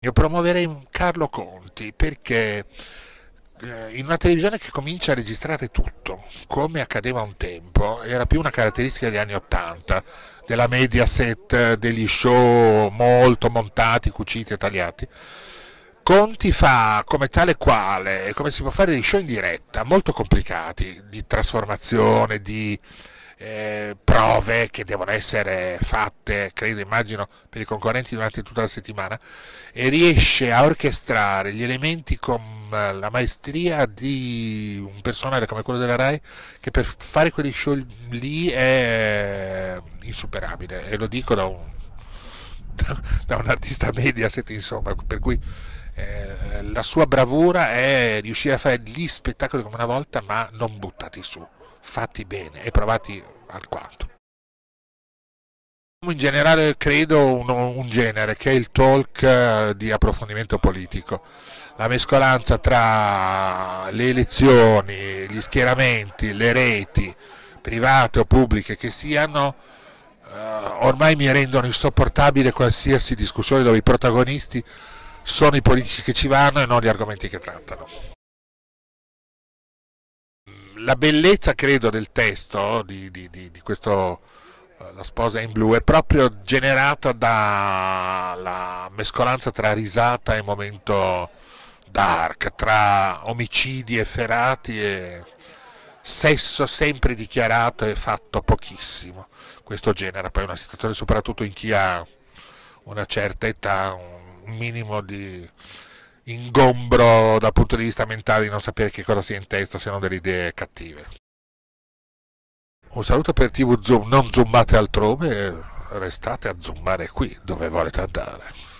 Io promuoverei Carlo Conti perché eh, in una televisione che comincia a registrare tutto, come accadeva un tempo, era più una caratteristica degli anni Ottanta, della media set, degli show molto montati, cuciti e tagliati. Conti fa come tale quale, come si può fare dei show in diretta, molto complicati, di trasformazione, di eh, prove che devono essere fatte, credo, immagino, per i concorrenti durante tutta la settimana, e riesce a orchestrare gli elementi con eh, la maestria di un personale come quello della RAI, che per fare quelli show lì è eh, insuperabile, e lo dico da un da, un artista mediaset, insomma, per cui eh, la sua bravura è riuscire a fare gli spettacoli come una volta, ma non buttati su, fatti bene e provati alquanto. In generale credo un, un genere che è il talk eh, di approfondimento politico la mescolanza tra le elezioni, gli schieramenti, le reti private o pubbliche che siano uh, ormai mi rendono insopportabile qualsiasi discussione dove i protagonisti sono i politici che ci vanno e non gli argomenti che trattano. La bellezza, credo, del testo di, di, di, di questo uh, La sposa in blu è proprio generata dalla mescolanza tra risata e momento dark, tra omicidi efferati e sesso sempre dichiarato e fatto pochissimo. Questo genera poi una situazione, soprattutto in chi ha una certa età, un minimo di ingombro dal punto di vista mentale di non sapere che cosa sia in testa, se non delle idee cattive. Un saluto per TV Zoom, non zoomate altrove, restate a zoomare qui dove volete andare.